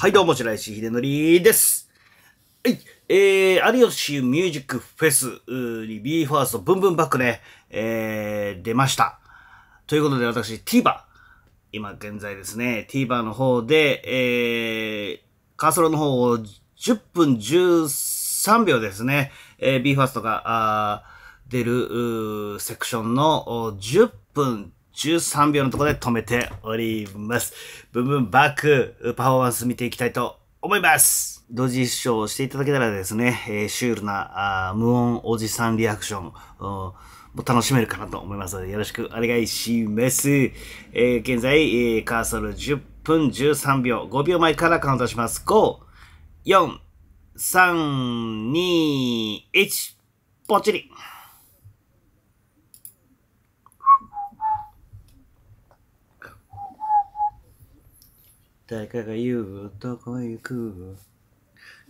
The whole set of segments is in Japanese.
はいどうも、白石秀則です。はい。えー、有吉ミュージックフェスに BE:FIRST ブンブンバックね、えー、出ました。ということで私 TVer、今現在ですね、TVer の方で、えー、カーソルの方を10分13秒ですね、えー、BE:FIRST が、あ出る、セクションの10分13秒のところで止めております。ブンブンバックパフォーマンス見ていきたいと思います同時視聴していただけたらですね、えー、シュールなあ無音おじさんリアクションも楽しめるかなと思いますので、よろしくお願いします。えー、現在、えー、カーソル10分13秒、5秒前からカウントします。5、4、3、2、1、っちり。誰かが言うどこ行く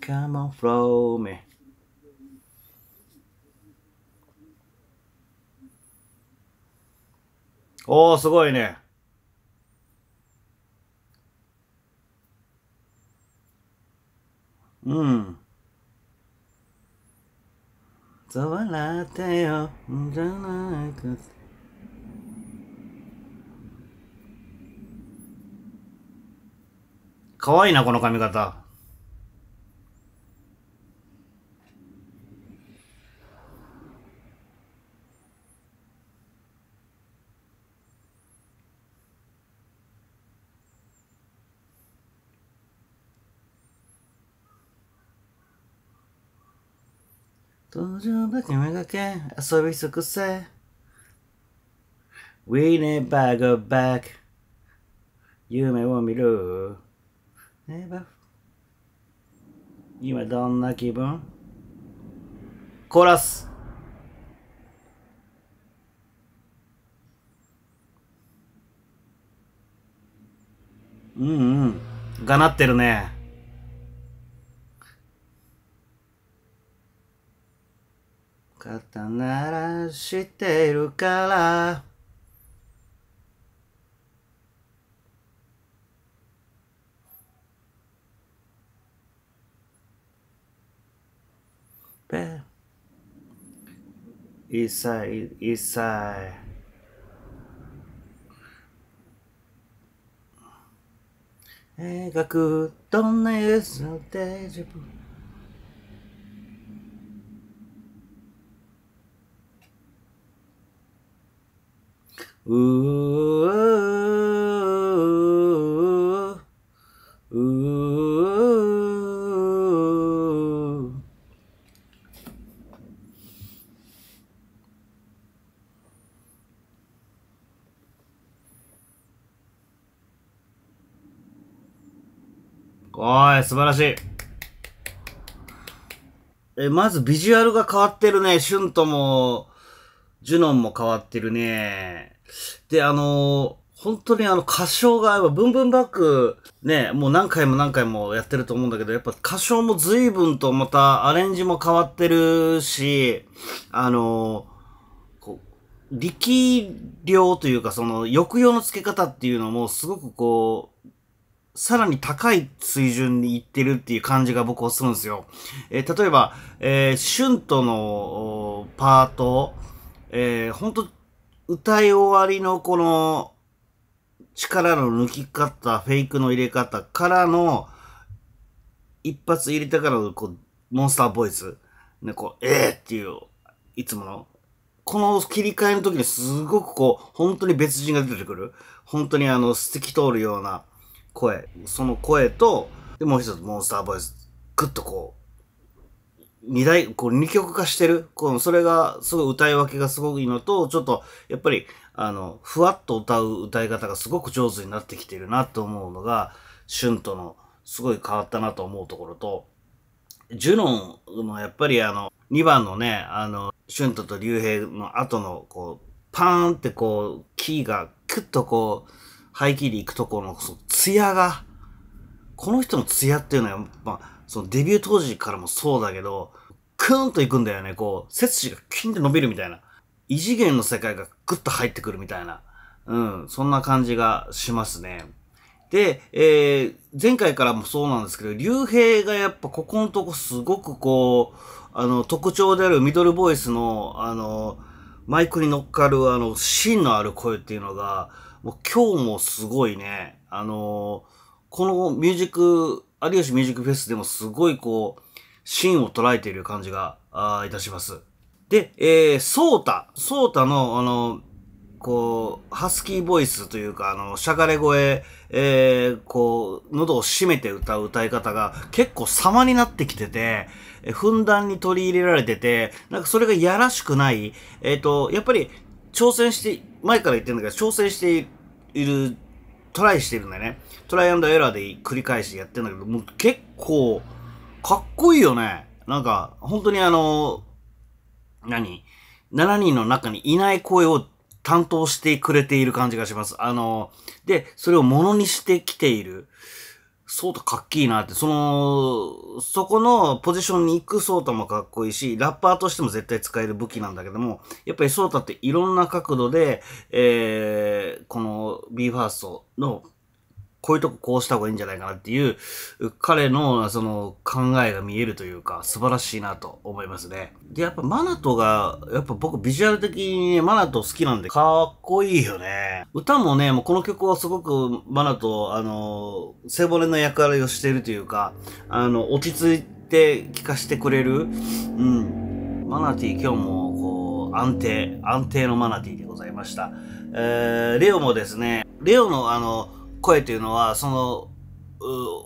Come on flow me おすごいねうんそう笑ってよじゃなくてかわいいな、この髪型。登場ばかめがけ遊び尽くせ We never go back 夢を見るねバフ今どんな気分コーラスうんうんがなってるね肩鳴らしてるから east side, east side. Egaku, don't is 素晴らしい。え、まずビジュアルが変わってるね。シュンとも、ジュノンも変わってるね。で、あのー、本当にあの歌唱が、やっぱブンブンバック、ね、もう何回も何回もやってると思うんだけど、やっぱ歌唱も随分とまたアレンジも変わってるし、あのー、こう、力量というかその抑揚の付け方っていうのもすごくこう、さらに高い水準にいってるっていう感じが僕はするんですよ。えー、例えば、えー、シュントのパート、えー、ほんと、歌い終わりのこの、力の抜き方、フェイクの入れ方からの、一発入れたからの、こう、モンスターボイス。ね、こう、ええー、っていう、いつもの。この切り替えの時にすごくこう、本当に別人が出てくる。本当にあの、透き通るような、声、その声と、で、もう一つモンスターボイス、ぐっとこう、二大、こう二極化してる。この、それが、すごい歌い分けがすごくいいのと、ちょっと、やっぱり、あの、ふわっと歌う歌い方がすごく上手になってきてるなと思うのが、シュンとの、すごい変わったなと思うところと、ジュノンのやっぱりあの、2番のね、あの、シュントと竜兵の後の、こう、パーンってこう、キーが、クッとこう、ハイキリ行くところの、その、ツヤが、この人のツヤっていうのは、まあ、そのデビュー当時からもそうだけど、クーンと行くんだよね。こう、背筋がキンって伸びるみたいな。異次元の世界がグッと入ってくるみたいな。うん、そんな感じがしますね。で、えー、前回からもそうなんですけど、竜兵がやっぱここのとこすごくこう、あの、特徴であるミドルボイスの、あの、マイクに乗っかるあの、芯のある声っていうのが、もう今日もすごいね、あのこのミュージック、有吉ミュージックフェスでもすごいこう、シーンを捉えている感じが、あいたします。で、えー、ソータ、ソータの、あの、こう、ハスキーボイスというか、あの、しゃがれ声、えー、こう、喉を締めて歌う歌い方が結構様になってきてて、ふんだんに取り入れられてて、なんかそれがやらしくない、えっ、ー、と、やっぱり挑戦して、前から言ってるんだけど、挑戦している、トライしてるんだよね。トライアンドエラーで繰り返しやってんだけど、もう結構、かっこいいよね。なんか、本当にあの、何 ?7 人の中にいない声を担当してくれている感じがします。あの、で、それをものにしてきている。ソータかっけいなって、その、そこのポジションに行くソータもかっこいいし、ラッパーとしても絶対使える武器なんだけども、やっぱりソータっていろんな角度で、えー、この BE:FIRST のこういうとここうした方がいいんじゃないかなっていう、彼のその考えが見えるというか、素晴らしいなと思いますね。で、やっぱマナトが、やっぱ僕ビジュアル的にマナト好きなんで、かっこいいよね。歌もね、もうこの曲はすごくマナト、あの、背骨の役割をしているというか、あの、落ち着いて聴かせてくれる、うん。マナティ今日も、こう、安定、安定のマナティでございました。えー、レオもですね、レオのあの、声というのは、その、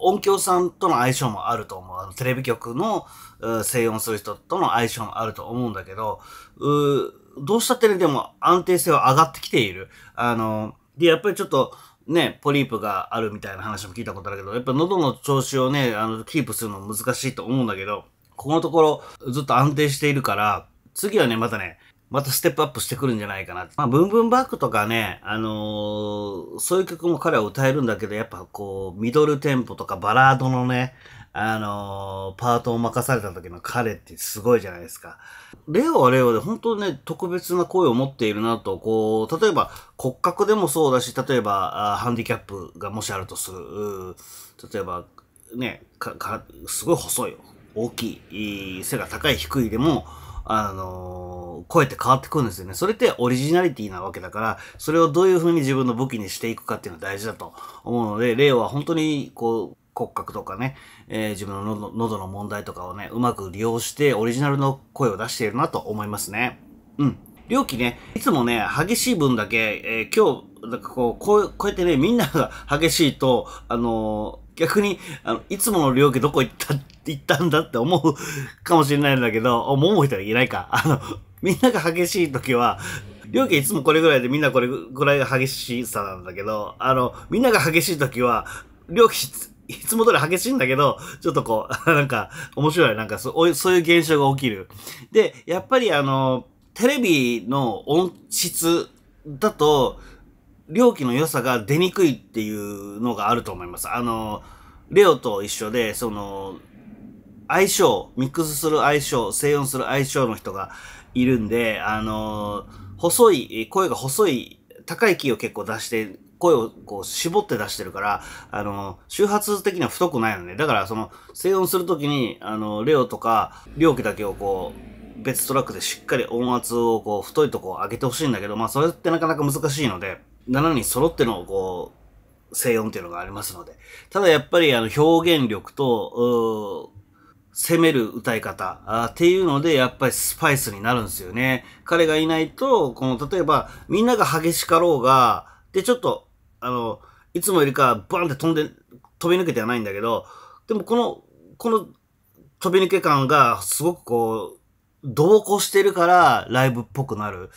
音響さんとの相性もあると思う。あのテレビ局の声音する人との相性もあると思うんだけど、うどうしたってね、でも安定性は上がってきている。あの、で、やっぱりちょっと、ね、ポリープがあるみたいな話も聞いたことあるけど、やっぱ喉の調子をね、あの、キープするの難しいと思うんだけど、ここのところずっと安定しているから、次はね、またね、またステップアップしてくるんじゃないかな。まあ、ブンブンバックとかね、あのー、そういう曲も彼は歌えるんだけど、やっぱこう、ミドルテンポとかバラードのね、あのー、パートを任された時の彼ってすごいじゃないですか。レオはレオで本当にね、特別な声を持っているなと、こう、例えば骨格でもそうだし、例えば、ハンディキャップがもしあるとする、例えば、ね、か、か、すごい細い、大きい、背が高い、低いでも、あのー、声って変わってくるんですよね。それってオリジナリティなわけだから、それをどういうふうに自分の武器にしていくかっていうのは大事だと思うので、例は本当に、こう、骨格とかね、えー、自分の喉の問題とかをね、うまく利用してオリジナルの声を出しているなと思いますね。うん。料金ね、いつもね、激しい分だけ、えー、今日、なんかこう、こう、こうやってね、みんなが激しいと、あのー、逆に、あの、いつもの料金どこ行ったっ言ったんだって思うかもしれないんだけど、思う人はいないか。あの、みんなが激しい時は、料金いつもこれぐらいでみんなこれぐらいが激しさなんだけど、あの、みんなが激しい時は、料金いつも通り激しいんだけど、ちょっとこう、なんか、面白い。なんかそ、そういう現象が起きる。で、やっぱりあの、テレビの音質だと、料金の良さが出にくいっていうのがあると思います。あの、レオと一緒で、その、相性、ミックスする相性、静音する相性の人がいるんで、あのー、細い、声が細い、高いキーを結構出して、声をこう絞って出してるから、あのー、周波数的には太くないのね。だからその、静音するときに、あのー、レオとか、両家だけをこう、別トラックでしっかり音圧をこう、太いとこを上げてほしいんだけど、まあそれってなかなか難しいので、7人揃ってのこう、静音っていうのがありますので。ただやっぱりあの表現力と、攻める歌い方あっていうので、やっぱりスパイスになるんですよね。彼がいないと、この、例えば、みんなが激しかろうが、で、ちょっと、あの、いつもよりか、バーンって飛んで、飛び抜けてはないんだけど、でもこの、この飛び抜け感がすごくこう、同行してるからライブっぽくなる。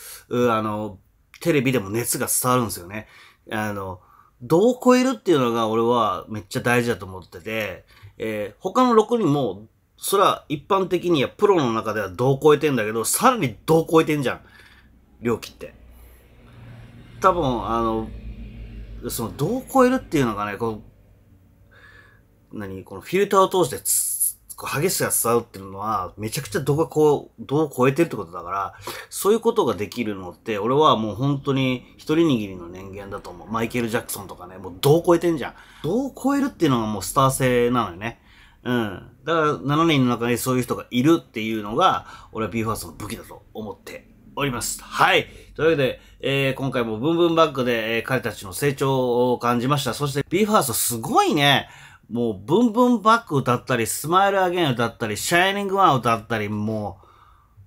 あの、テレビでも熱が伝わるんですよね。あの、同行いるっていうのが俺はめっちゃ大事だと思ってて、えー、他の6人もそれは一般的にはプロの中では度超えてんだけど、さらに度超えてんじゃん。料金って。多分、あの、その度を超えるっていうのがね、こう、何、このフィルターを通してつ、こう激しさが伝わるっていうのは、めちゃくちゃ度がこう、度を超えてるってことだから、そういうことができるのって、俺はもう本当に一人握りの人間だと思う。マイケル・ジャクソンとかね、もう度を超えてんじゃん。度を超えるっていうのがもうスター性なのよね。うん。だから7人の中にそういう人がいるっていうのが、俺は BE:FIRST の武器だと思っております。はい。というわけで、えー、今回もブンブンバックで、えー、彼たちの成長を感じました。そして BE:FIRST すごいね。もう、ブンブンバック歌ったり、スマイルアゲイン歌ったり、シャイニングワン歌ったり、も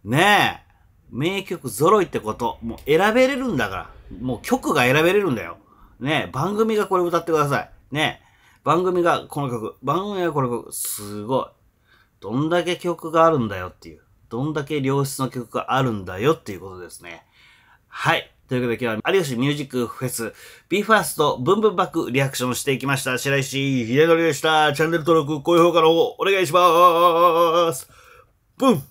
う、ねえ、名曲揃いってこと、もう選べれるんだから。もう曲が選べれるんだよ。ねえ、番組がこれ歌ってください。ねえ、番組がこの曲、番組がこの曲、すごい。どんだけ曲があるんだよっていう。どんだけ良質の曲があるんだよっていうことですね。はい。というわけで今日は有吉ミュージックフェス BE:FIRST ブンブンバックリアクションしていきました。白石秀則でした。チャンネル登録、高評価の方お願いします。ブン